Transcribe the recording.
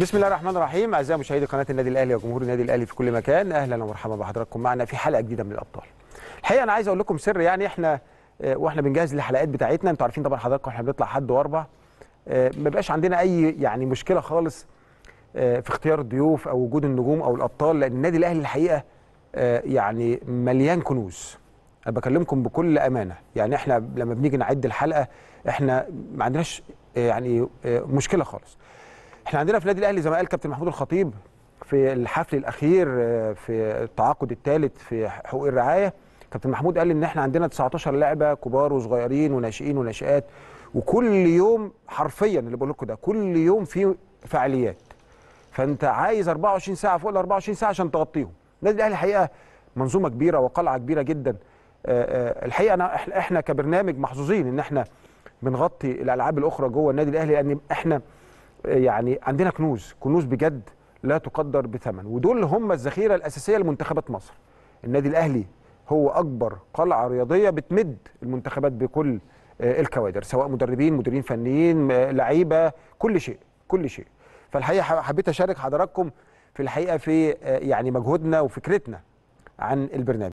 بسم الله الرحمن الرحيم اعزائي مشاهدي قناه النادي الاهلي وجمهور النادي الاهلي في كل مكان اهلا ومرحبا بحضراتكم معنا في حلقه جديده من الابطال الحقيقه انا عايز اقول لكم سر يعني احنا آه، واحنا بنجهز الحلقات بتاعتنا انتوا عارفين طبعا حضراتكم احنا بنطلع حد واربع آه، ما بيبقاش عندنا اي يعني مشكله خالص آه، في اختيار الضيوف او وجود النجوم او الابطال لان النادي الاهلي الحقيقه يعني مليان كنوز انا بكلمكم بكل امانه يعني احنا لما بنيجي نعد الحلقه احنا ما عندناش يعني مشكله خالص احنا عندنا في النادي الاهلي زي ما قال كابتن محمود الخطيب في الحفل الاخير آه، في التعاقد الثالث في حقوق الرعايه كابتن محمود قال ان احنا عندنا 19 لاعبه كبار وصغيرين وناشئين وناشئات وكل يوم حرفيا اللي بقول لكم ده كل يوم في فعاليات فانت عايز 24 ساعه فوق ال 24 ساعه عشان تغطيهم النادي الاهلي حقيقه منظومه كبيره وقلعه كبيره جدا آه، آه، الحقيقه أنا احنا كبرنامج محظوظين ان احنا بنغطي الالعاب الاخرى جوه النادي الاهلي لان احنا يعني عندنا كنوز كنوز بجد لا تقدر بثمن ودول هم الذخيره الاساسيه لمنتخبات مصر النادي الاهلي هو اكبر قلعه رياضيه بتمد المنتخبات بكل آه، الكوادر سواء مدربين مديرين فنيين آه، لعيبه كل شيء كل شيء فالحقيقه حبيت اشارك حضراتكم في الحقيقه في آه، يعني مجهودنا وفكرتنا عن البرنامج